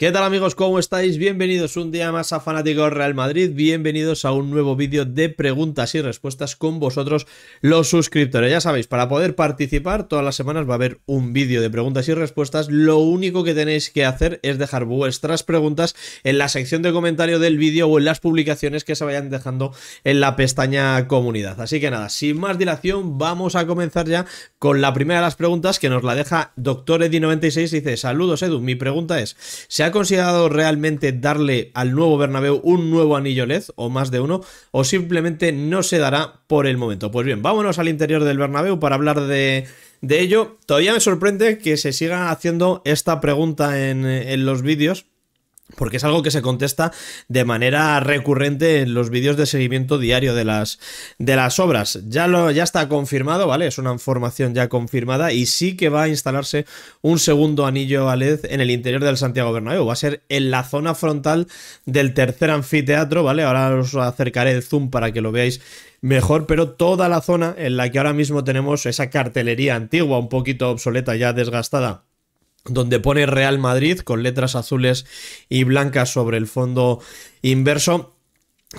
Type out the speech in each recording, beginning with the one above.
¿Qué tal amigos? ¿Cómo estáis? Bienvenidos un día más a Fanáticos Real Madrid, bienvenidos a un nuevo vídeo de preguntas y respuestas con vosotros los suscriptores. Ya sabéis, para poder participar todas las semanas va a haber un vídeo de preguntas y respuestas, lo único que tenéis que hacer es dejar vuestras preguntas en la sección de comentario del vídeo o en las publicaciones que se vayan dejando en la pestaña comunidad. Así que nada, sin más dilación vamos a comenzar ya con la primera de las preguntas que nos la deja Doctor Edi96 dice, saludos Edu, mi pregunta es, ¿se ha considerado realmente darle al nuevo Bernabéu un nuevo anillo LED o más de uno o simplemente no se dará por el momento? Pues bien, vámonos al interior del Bernabéu para hablar de, ello. Todavía me sorprende que se siga haciendo esta pregunta en, en los vídeos porque es algo que se contesta de manera recurrente en los vídeos de seguimiento diario de las, de las obras. Ya, lo, ya está confirmado, ¿vale? Es una información ya confirmada y sí que va a instalarse un segundo anillo a LED en el interior del Santiago Bernabéu. Va a ser en la zona frontal del tercer anfiteatro, ¿vale? Ahora os acercaré el zoom para que lo veáis mejor, pero toda la zona en la que ahora mismo tenemos esa cartelería antigua, un poquito obsoleta, ya desgastada donde pone Real Madrid con letras azules y blancas sobre el fondo inverso.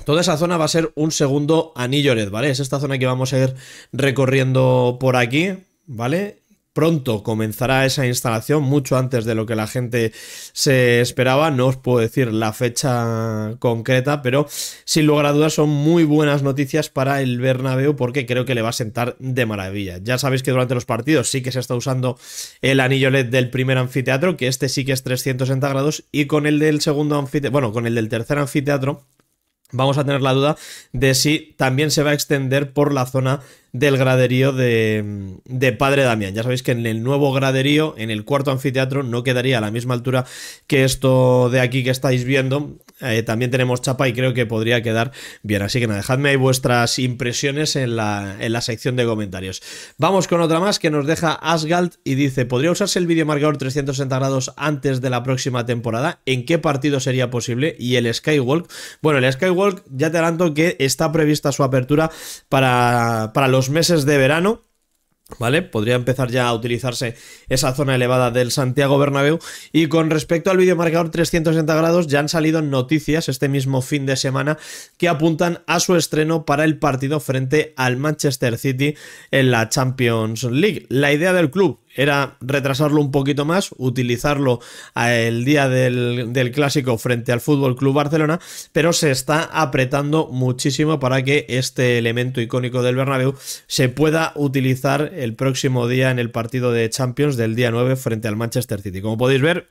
Toda esa zona va a ser un segundo anillo ¿vale? Es esta zona que vamos a ir recorriendo por aquí, ¿vale? pronto comenzará esa instalación, mucho antes de lo que la gente se esperaba. No os puedo decir la fecha concreta, pero sin lugar a dudas son muy buenas noticias para el Bernabéu porque creo que le va a sentar de maravilla. Ya sabéis que durante los partidos sí que se está usando el anillo LED del primer anfiteatro, que este sí que es 360 grados, y con el del segundo anfiteatro, bueno, con el del tercer anfiteatro vamos a tener la duda de si también se va a extender por la zona del graderío de, Padre Damián. Ya sabéis que en el nuevo graderío, en el cuarto anfiteatro, no quedaría a la misma altura que esto de aquí que estáis viendo, eh, también tenemos chapa y creo que podría quedar bien. Así que nada, dejadme ahí vuestras impresiones en la, sección de comentarios. Vamos con otra más que nos deja Asgalt y dice, ¿podría usarse el marcador 360 grados antes de la próxima temporada? ¿En qué partido sería posible? Y el Skywalk. Bueno, el Skywalk ya te adelanto que está prevista su apertura para, para los meses de verano ¿Vale? Podría empezar ya a utilizarse esa zona elevada del Santiago Bernabéu. Y con respecto al videomarcador 360 grados, ya han salido noticias este mismo fin de semana que apuntan a su estreno para el partido frente al Manchester City en la Champions League. La idea del club, era retrasarlo un poquito más, utilizarlo el día del, clásico frente al Fútbol Club Barcelona, pero se está apretando muchísimo para que este elemento icónico del Bernabéu se pueda utilizar el próximo día en el partido de Champions del día 9 frente al Manchester City. Como podéis ver,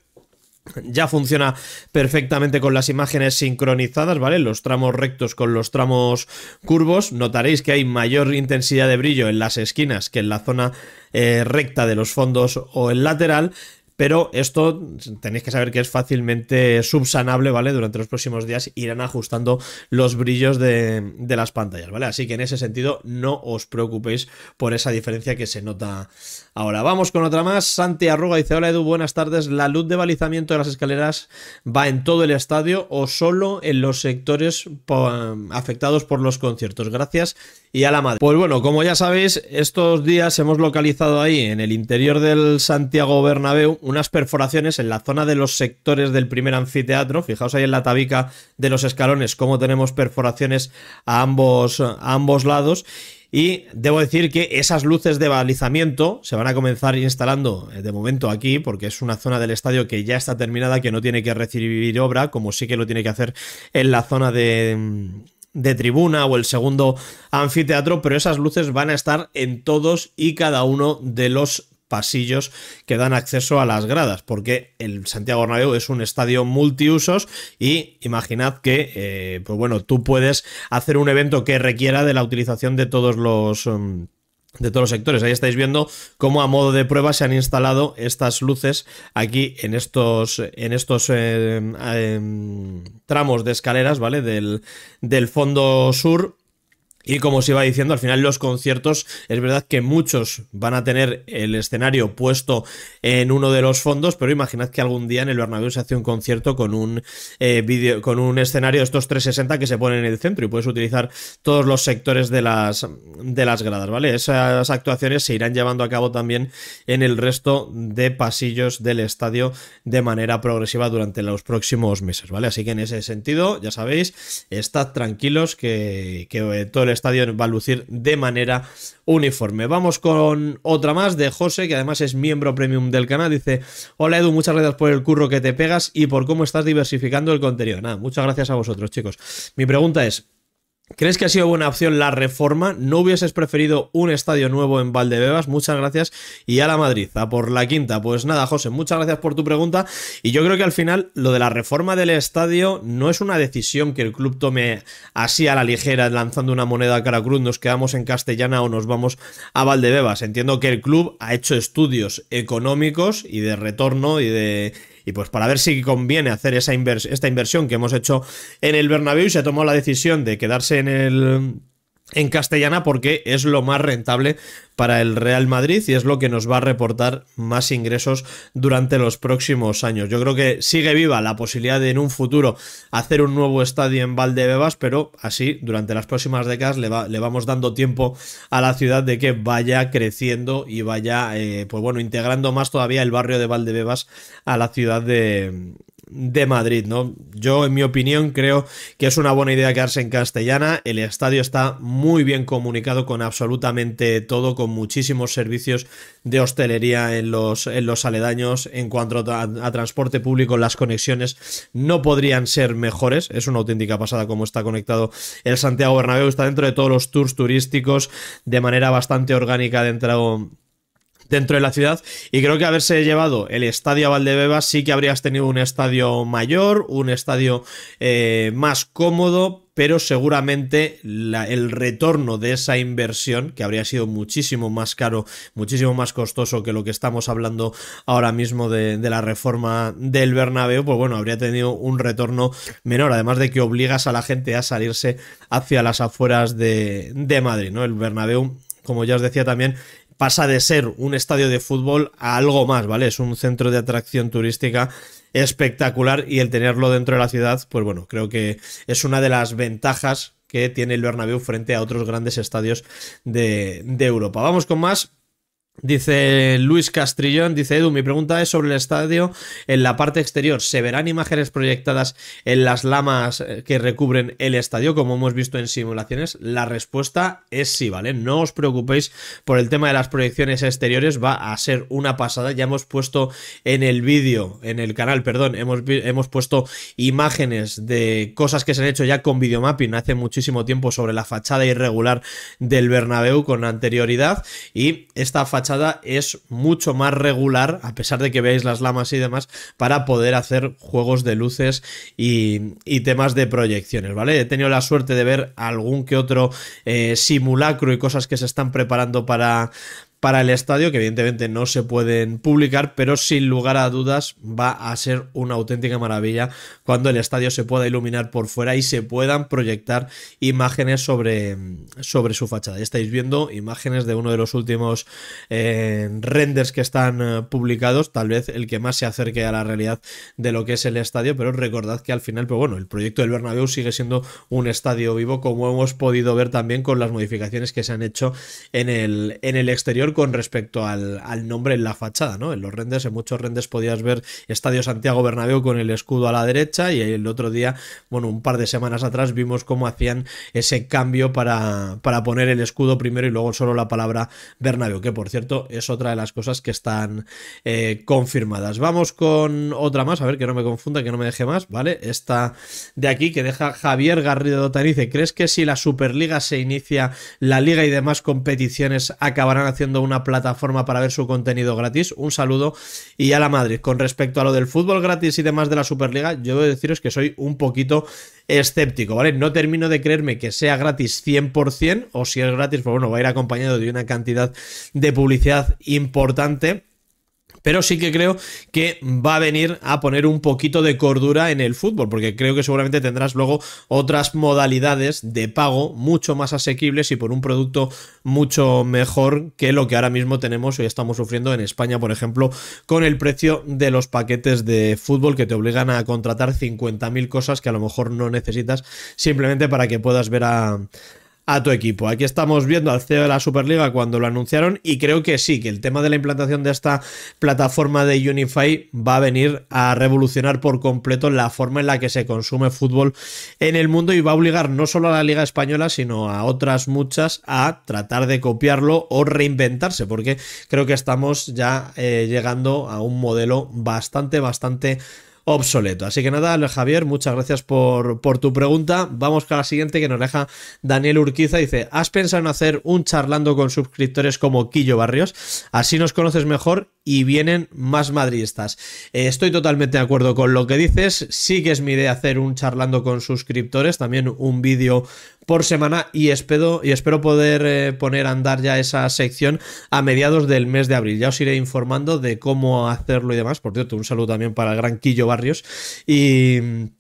ya funciona perfectamente con las imágenes sincronizadas, ¿vale? Los tramos rectos con los tramos curvos. Notaréis que hay mayor intensidad de brillo en las esquinas que en la zona eh, recta de los fondos o el lateral pero esto tenéis que saber que es fácilmente subsanable, ¿vale? Durante los próximos días irán ajustando los brillos de, las pantallas, ¿vale? Así que en ese sentido no os preocupéis por esa diferencia que se nota ahora. Vamos con otra más. Santi Arruga dice, hola Edu, buenas tardes. ¿La luz de balizamiento de las escaleras va en todo el estadio o solo en los sectores eh, afectados por los conciertos? Gracias y a la madre. Pues bueno, como ya sabéis, estos días hemos localizado ahí en el interior del Santiago Bernabéu unas perforaciones en la zona de los sectores del primer anfiteatro. Fijaos ahí en la tabica de los escalones cómo tenemos perforaciones a ambos, ambos lados. Y debo decir que esas luces de balizamiento se van a comenzar instalando eh, de momento aquí, porque es una zona del estadio que ya está terminada, que no tiene que recibir obra, como sí que lo tiene que hacer en la zona de, mm, de tribuna o el segundo anfiteatro, pero esas luces van a estar en todos y cada uno de los pasillos que dan acceso a las gradas, porque el Santiago Bernabéu es un estadio multiusos y imaginad que, eh, pues bueno, tú puedes hacer un evento que requiera de la utilización de todos los... Em, de todos los sectores. Ahí estáis viendo cómo a modo de prueba se han instalado estas luces aquí en estos, en estos em, em, tramos de escaleras, ¿vale? Del, del fondo sur y como os iba diciendo, al final los conciertos, es verdad que muchos van a tener el escenario puesto en uno de los fondos, pero imaginad que algún día en el Bernabéu se hace un concierto con un eh, con un escenario de estos 360 que se pone en el centro y puedes utilizar todos los sectores de las, de las gradas, ¿vale? Esas actuaciones se irán llevando a cabo también en el resto de pasillos del estadio de manera progresiva durante los próximos meses, ¿vale? Así que en ese sentido, ya sabéis, estad tranquilos que, que eh, todo el estadio va a lucir de manera uniforme. Vamos con otra más de José, que además es miembro premium del canal. Dice: Hola Edu, muchas gracias por el curro que te pegas y por cómo estás diversificando el contenido. Nada, muchas gracias a vosotros, chicos. Mi pregunta es. ¿Crees que ha sido buena opción la reforma? ¿No hubieses preferido un estadio nuevo en Valdebebas? Muchas gracias. Y a la Madrid, a por la quinta. Pues nada, José, muchas gracias por tu pregunta. Y yo creo que al final lo de la reforma del estadio no es una decisión que el club tome así a la ligera, lanzando una moneda a cara nos quedamos en Castellana o nos vamos a Valdebebas. Entiendo que el club ha hecho estudios económicos y de retorno y de y pues para ver si conviene hacer esa esta inversión que hemos hecho en el Bernabéu, se tomó la decisión de quedarse en el en castellana porque es lo más rentable para el Real Madrid y es lo que nos va a reportar más ingresos durante los próximos años. Yo creo que sigue viva la posibilidad de en un futuro hacer un nuevo estadio en Valdebebas, pero así durante las próximas décadas le, vamos dando tiempo a la ciudad de que vaya creciendo y vaya, eh, pues bueno, integrando más todavía el barrio de Valdebebas a la ciudad de, de Madrid, ¿no? Yo, en mi opinión, creo que es una buena idea quedarse en castellana. El estadio está muy bien comunicado con absolutamente todo, con muchísimos servicios de hostelería en los, en los aledaños. En cuanto a, transporte público, las conexiones no podrían ser mejores. Es una auténtica pasada como está conectado el Santiago Bernabéu. Está dentro de todos los tours turísticos de manera bastante orgánica dentro dentro de la ciudad. Y creo que haberse llevado el estadio a Valdebebas sí que habrías tenido un estadio mayor, un estadio eh, más cómodo, pero seguramente el retorno de esa inversión, que habría sido muchísimo más caro, muchísimo más costoso que lo que estamos hablando ahora mismo de, la reforma del Bernabéu, pues bueno, habría tenido un retorno menor, además de que obligas a la gente a salirse hacia las afueras de, de Madrid, ¿no? El Bernabéu como ya os decía también, pasa de ser un estadio de fútbol a algo más, ¿vale? Es un centro de atracción turística espectacular y el tenerlo dentro de la ciudad, pues bueno, creo que es una de las ventajas que tiene el Bernabéu frente a otros grandes estadios de, de Europa. Vamos con más Dice Luis Castrillón, dice Edu, mi pregunta es sobre el estadio en la parte exterior. ¿Se verán imágenes proyectadas en las lamas eh, que recubren el estadio como hemos visto en simulaciones? La respuesta es sí, ¿vale? No os preocupéis por el tema de las proyecciones exteriores, va a ser una pasada. Ya hemos puesto en el vídeo, en el canal, perdón, hemos, hemos puesto imágenes de cosas que se han hecho ya con videomapping hace muchísimo tiempo sobre la fachada irregular del Bernabéu con anterioridad y esta fachada es mucho más regular, a pesar de que veáis las lamas y demás, para poder hacer juegos de luces y, temas de proyecciones, ¿vale? He tenido la suerte de ver algún que otro eh, simulacro y cosas que se están preparando para para el estadio, que evidentemente no se pueden publicar, pero sin lugar a dudas va a ser una auténtica maravilla cuando el estadio se pueda iluminar por fuera y se puedan proyectar imágenes sobre, sobre su fachada. Ya estáis viendo imágenes de uno de los últimos eh, renders que están eh, publicados, tal vez el que más se acerque a la realidad de lo que es el estadio, pero recordad que al final, pues bueno, el proyecto del Bernabéu sigue siendo un estadio vivo, como hemos podido ver también con las modificaciones que se han hecho en el, en el exterior con respecto al, nombre en la fachada, ¿no? En los renders, en muchos renders podías ver Estadio Santiago Bernabéu con el escudo a la derecha y el otro día, bueno, un par de semanas atrás vimos cómo hacían ese cambio para, para poner el escudo primero y luego solo la palabra Bernabéu, que por cierto es otra de las cosas que están eh, confirmadas. Vamos con otra más, a ver que no me confunda, que no me deje más, ¿vale? Esta de aquí que deja Javier Garrido Tanice. ¿Crees que si la Superliga se inicia, la Liga y demás competiciones acabarán haciendo una plataforma para ver su contenido gratis, un saludo y a la Madrid. Con respecto a lo del fútbol gratis y demás de la Superliga, yo debo deciros que soy un poquito escéptico, ¿vale? No termino de creerme que sea gratis 100% o si es gratis, pues bueno, va a ir acompañado de una cantidad de publicidad importante pero sí que creo que va a venir a poner un poquito de cordura en el fútbol, porque creo que seguramente tendrás luego otras modalidades de pago mucho más asequibles y por un producto mucho mejor que lo que ahora mismo tenemos y estamos sufriendo en España, por ejemplo, con el precio de los paquetes de fútbol que te obligan a contratar 50.000 cosas que a lo mejor no necesitas simplemente para que puedas ver a, a tu equipo. Aquí estamos viendo al CEO de la Superliga cuando lo anunciaron y creo que sí, que el tema de la implantación de esta plataforma de Unify va a venir a revolucionar por completo la forma en la que se consume fútbol en el mundo y va a obligar no solo a la Liga Española, sino a otras muchas a tratar de copiarlo o reinventarse, porque creo que estamos ya eh, llegando a un modelo bastante, bastante obsoleto. Así que nada, Javier, muchas gracias por, tu pregunta. Vamos con la siguiente que nos deja Daniel Urquiza. Dice, ¿has pensado en hacer un charlando con suscriptores como Quillo Barrios? Así nos conoces mejor y vienen más madridistas. Eh, estoy totalmente de acuerdo con lo que dices. Sí que es mi idea hacer un charlando con suscriptores, también un vídeo por semana y espero, y espero poder eh, poner a andar ya esa sección a mediados del mes de abril. Ya os iré informando de cómo hacerlo y demás. Por cierto, un saludo también para el gran Quillo Barrios. Y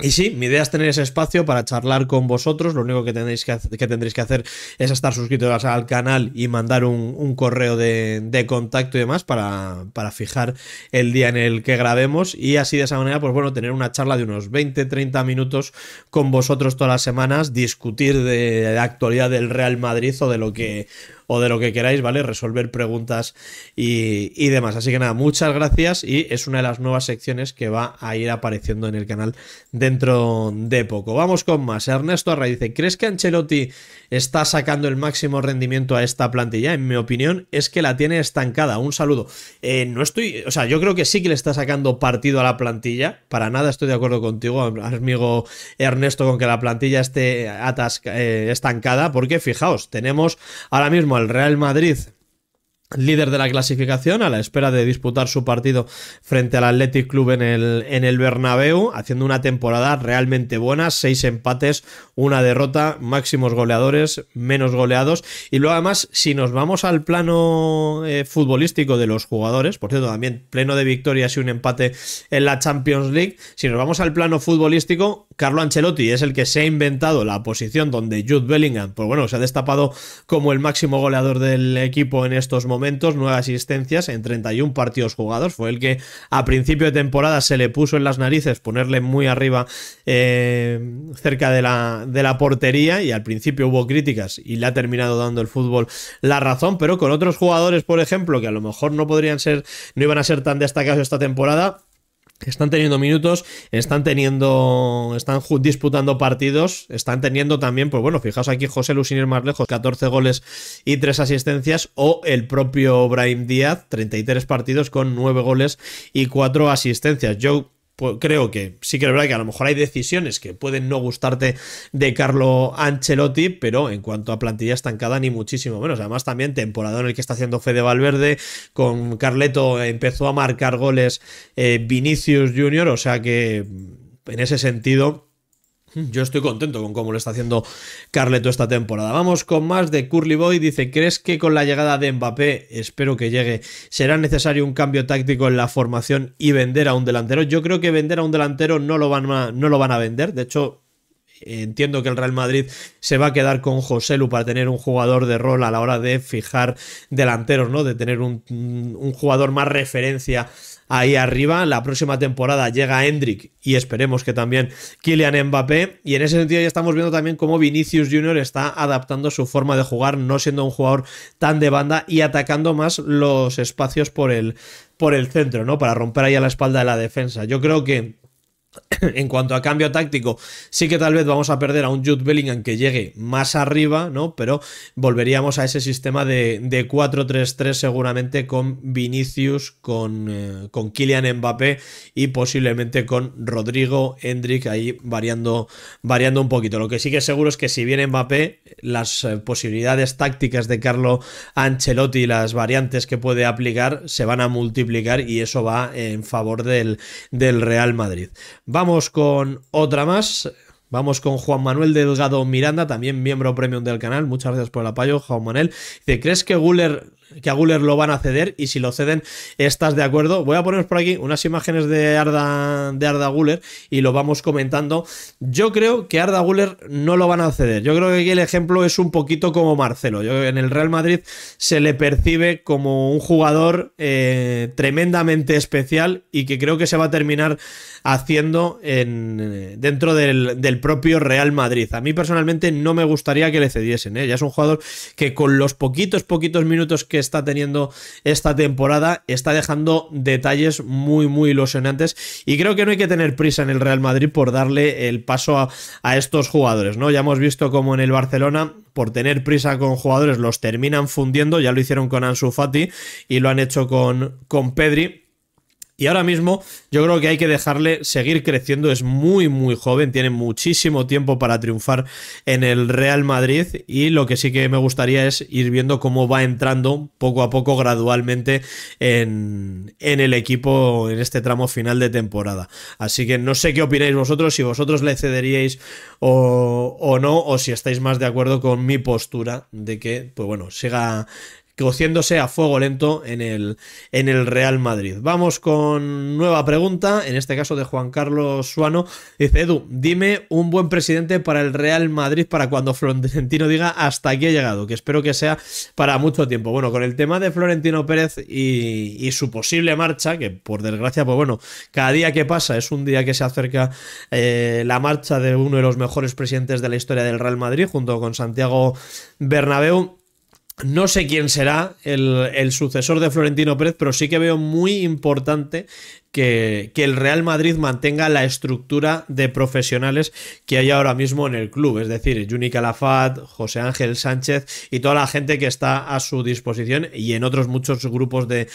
y sí, mi idea es tener ese espacio para charlar con vosotros. Lo único que tendréis que, hacer, es estar suscritos al canal y mandar un, correo de, contacto y demás para, para, fijar el día en el que grabemos. Y así de esa manera, pues bueno, tener una charla de unos 20-30 minutos con vosotros todas las semanas, discutir de la actualidad del Real Madrid o de lo que o de lo que queráis, ¿vale? Resolver preguntas y, demás. Así que nada, muchas gracias y es una de las nuevas secciones que va a ir apareciendo en el canal dentro de poco. Vamos con más. Ernesto Array dice, ¿crees que Ancelotti está sacando el máximo rendimiento a esta plantilla? En mi opinión es que la tiene estancada. Un saludo. Eh, no estoy, o sea, yo creo que sí que le está sacando partido a la plantilla. Para nada estoy de acuerdo contigo, amigo Ernesto, con que la plantilla esté atascada, eh, estancada, porque fijaos, tenemos ahora mismo el Real Madrid, líder de la clasificación a la espera de disputar su partido frente al Athletic Club en el, en el Bernabéu, haciendo una temporada realmente buena, seis empates, una derrota, máximos goleadores, menos goleados y luego además si nos vamos al plano eh, futbolístico de los jugadores, por cierto también pleno de victorias y un empate en la Champions League, si nos vamos al plano futbolístico, Carlo Ancelotti es el que se ha inventado la posición donde Jude Bellingham, pues bueno, se ha destapado como el máximo goleador del equipo en estos momentos, nueve asistencias en 31 partidos jugados, fue el que a principio de temporada se le puso en las narices ponerle muy arriba eh, cerca de la, de la portería y al principio hubo críticas y le ha terminado dando el fútbol la razón, pero con otros jugadores, por ejemplo, que a lo mejor no podrían ser, no iban a ser tan destacados esta temporada, están teniendo minutos, están teniendo, están disputando partidos, están teniendo también, pues bueno, fijaos aquí José Luis Inés más lejos, 14 goles y 3 asistencias, o el propio Brahim Díaz, 33 partidos con 9 goles y 4 asistencias. Yo pues creo que sí que es verdad que a lo mejor hay decisiones que pueden no gustarte de Carlo Ancelotti, pero en cuanto a plantilla estancada, ni muchísimo menos. Además, también temporada en el que está haciendo Fede Valverde, con Carleto empezó a marcar goles eh, Vinicius Junior, o sea que en ese sentido yo estoy contento con cómo lo está haciendo Carleto esta temporada. Vamos con más de Curly Boy. Dice, ¿crees que con la llegada de Mbappé, espero que llegue, será necesario un cambio táctico en la formación y vender a un delantero? Yo creo que vender a un delantero no lo van a, no lo van a vender. De hecho, entiendo que el Real Madrid se va a quedar con Joselu para tener un jugador de rol a la hora de fijar delanteros, ¿no? De tener un jugador más referencia ahí arriba. La próxima temporada llega Hendrik y esperemos que también Kylian Mbappé. Y en ese sentido ya estamos viendo también cómo Vinicius Jr. está adaptando su forma de jugar, no siendo un jugador tan de banda y atacando más los espacios por el, por el centro, ¿no? Para romper ahí a la espalda de la defensa. Yo creo que en cuanto a cambio táctico, sí que tal vez vamos a perder a un Jude Bellingham que llegue más arriba, ¿no? Pero volveríamos a ese sistema de, 4-3-3 seguramente con Vinicius, con, eh, con Kylian Mbappé y posiblemente con Rodrigo Hendrik ahí variando, variando un poquito. Lo que sí que seguro es que si viene Mbappé, las eh, posibilidades tácticas de Carlo Ancelotti y las variantes que puede aplicar se van a multiplicar y eso va en favor del, del Real Madrid. Vamos con otra más. Vamos con Juan Manuel Delgado Miranda, también miembro premium del canal. Muchas gracias por el apoyo, Juan Manuel. Dice, ¿crees que Guller que a Guller lo van a ceder y si lo ceden, estás de acuerdo. Voy a poneros por aquí unas imágenes de Arda, de Guller y lo vamos comentando. Yo creo que Arda Guller no lo van a ceder. Yo creo que aquí el ejemplo es un poquito como Marcelo. Yo, en el Real Madrid se le percibe como un jugador eh, tremendamente especial y que creo que se va a terminar haciendo en, dentro del, propio Real Madrid. A mí personalmente no me gustaría que le cediesen. ¿eh? Ya es un jugador que con los poquitos, poquitos minutos que está teniendo esta temporada está dejando detalles muy, muy ilusionantes y creo que no hay que tener prisa en el Real Madrid por darle el paso a, estos jugadores, ¿no? Ya hemos visto como en el Barcelona por tener prisa con jugadores los terminan fundiendo, ya lo hicieron con Ansu Fati y lo han hecho con, con Pedri y ahora mismo yo creo que hay que dejarle seguir creciendo. Es muy, muy joven, tiene muchísimo tiempo para triunfar en el Real Madrid y lo que sí que me gustaría es ir viendo cómo va entrando poco a poco gradualmente en, el equipo en este tramo final de temporada. Así que no sé qué opináis vosotros, si vosotros le cederíais o, o no, o si estáis más de acuerdo con mi postura de que, pues bueno, siga cociéndose a fuego lento en el, en el Real Madrid. Vamos con nueva pregunta, en este caso de Juan Carlos Suano. Dice, Edu, dime un buen presidente para el Real Madrid para cuando Florentino diga hasta aquí he llegado, que espero que sea para mucho tiempo. Bueno, con el tema de Florentino Pérez y, su posible marcha, que por desgracia, pues bueno, cada día que pasa es un día que se acerca eh, la marcha de uno de los mejores presidentes de la historia del Real Madrid, junto con Santiago Bernabéu no sé quién será el, sucesor de Florentino Pérez, pero sí que veo muy importante que, el Real Madrid mantenga la estructura de profesionales que hay ahora mismo en el club, es decir, Juni Calafat, José Ángel Sánchez y toda la gente que está a su disposición y en otros muchos grupos de,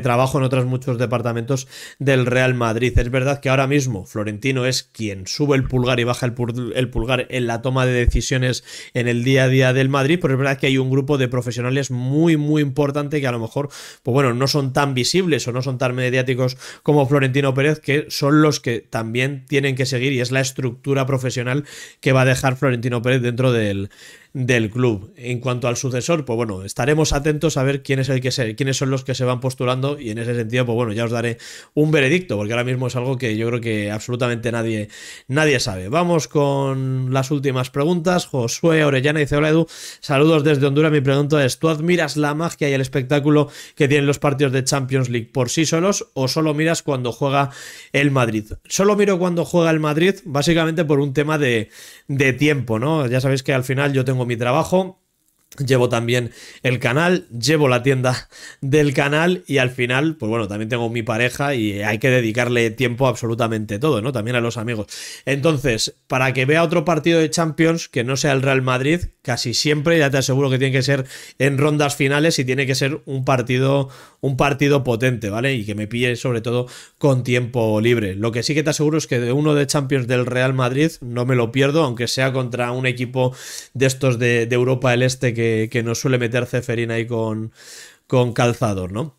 trabajo, en otros muchos departamentos del Real Madrid. Es verdad que ahora mismo Florentino es quien sube el pulgar y baja el, el pulgar en la toma de decisiones en el día a día del Madrid, pero es verdad que hay un grupo de profesionales muy, muy importante que a lo mejor, pues bueno, no son tan visibles o no son tan mediáticos como Florentino Pérez, que son los que también tienen que seguir y es la estructura profesional que va a dejar Florentino Pérez dentro del, del club. En cuanto al sucesor, pues bueno, estaremos atentos a ver quién es el que se, quiénes son los que se van postulando y en ese sentido, pues bueno, ya os daré un veredicto, porque ahora mismo es algo que yo creo que absolutamente nadie, nadie sabe. Vamos con las últimas preguntas. Josué Orellana dice, hola Edu, saludos desde Honduras. Mi pregunta es, ¿tú admiras la magia y el espectáculo que tienen los partidos de Champions League por sí solos o solo miras cuando juega el Madrid? Solo miro cuando juega el Madrid, básicamente por un tema de, de tiempo, ¿no? Ya sabéis que al final yo tengo mi trabajo, Llevo también el canal, llevo la tienda del canal y al final, pues bueno, también tengo mi pareja y hay que dedicarle tiempo absolutamente todo, ¿no? También a los amigos. Entonces, para que vea otro partido de Champions que no sea el Real Madrid, casi siempre, ya te aseguro que tiene que ser en rondas finales y tiene que ser un partido, un partido potente, ¿vale? Y que me pille sobre todo con tiempo libre. Lo que sí que te aseguro es que de uno de Champions del Real Madrid no me lo pierdo, aunque sea contra un equipo de estos de, de Europa del Este que, no suele meter Ferina ahí con, con calzador, ¿no?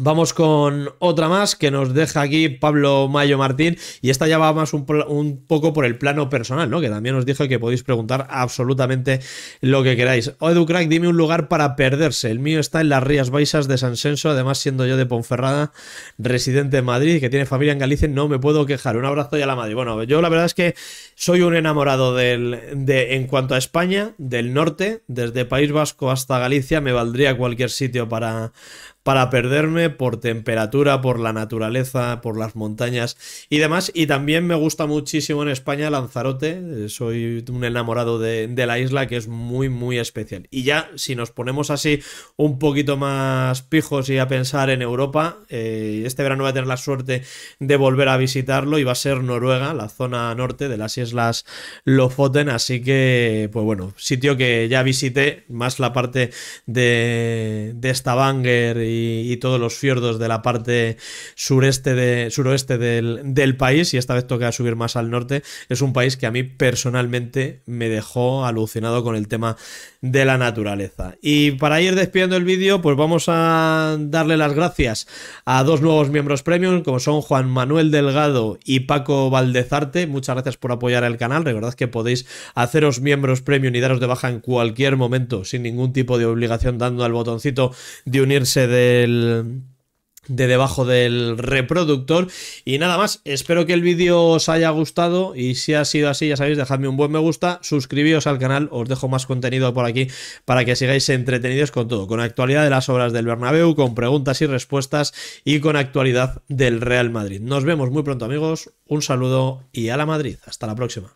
Vamos con otra más que nos deja aquí Pablo Mayo Martín y esta ya va más un, poco por el plano personal, ¿no? Que también os dije que podéis preguntar absolutamente lo que queráis. O oh, Educrack, dime un lugar para perderse. El mío está en las Rías Baixas de San Senso, además siendo yo de Ponferrada, residente en Madrid, que tiene familia en Galicia, no me puedo quejar. Un abrazo ya a la Madrid. Bueno, yo la verdad es que soy un enamorado de, en cuanto a España, del norte, desde País Vasco hasta Galicia, me valdría cualquier sitio para, para perderme por temperatura, por la naturaleza, por las montañas y demás. Y también me gusta muchísimo en España Lanzarote, eh, soy un enamorado de, la isla que es muy, muy especial. Y ya, si nos ponemos así un poquito más pijos y a pensar en Europa, eh, este verano voy a tener la suerte de volver a visitarlo y va a ser Noruega, la zona norte de las islas Lofoten, así que, pues bueno, sitio que ya visité, más la parte de, de Stavanger y, todos los fiordos de la parte sureste de, suroeste del, país, y esta vez toca subir más al norte, es un país que a mí personalmente me dejó alucinado con el tema de la naturaleza. Y para ir despidiendo el vídeo, pues vamos a darle las gracias a dos nuevos miembros premium, como son Juan Manuel Delgado y Paco Valdezarte. Muchas gracias por apoyar el canal. Recordad que podéis haceros miembros premium y daros de baja en cualquier momento, sin ningún tipo de obligación, dando al botoncito de unirse de de debajo del reproductor. Y nada más, espero que el vídeo os haya gustado y si ha sido así, ya sabéis, dejadme un buen me gusta, suscribíos al canal, os dejo más contenido por aquí para que sigáis entretenidos con todo, con actualidad de las obras del Bernabéu, con preguntas y respuestas y con actualidad del Real Madrid. Nos vemos muy pronto amigos, un saludo y a la Madrid, hasta la próxima.